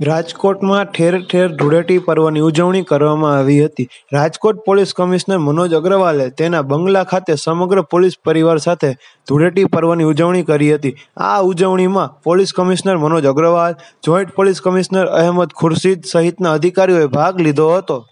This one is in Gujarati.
રાજકોટમાં ઠેર ઠેર ધૂળેટી પર્વની ઉજવણી કરવામાં આવી હતી રાજકોટ પોલીસ કમિશનર મનોજ અગ્રવાલે તેના બંગલા ખાતે સમગ્ર પોલીસ પરિવાર સાથે ધૂળેટી પર્વની ઉજવણી કરી હતી આ ઉજવણીમાં police commissioner Manoj Agrawal joint police commissioner Ahmed Khurshid સહિતના અધિકારીઓએ ભાગ લીધો હતો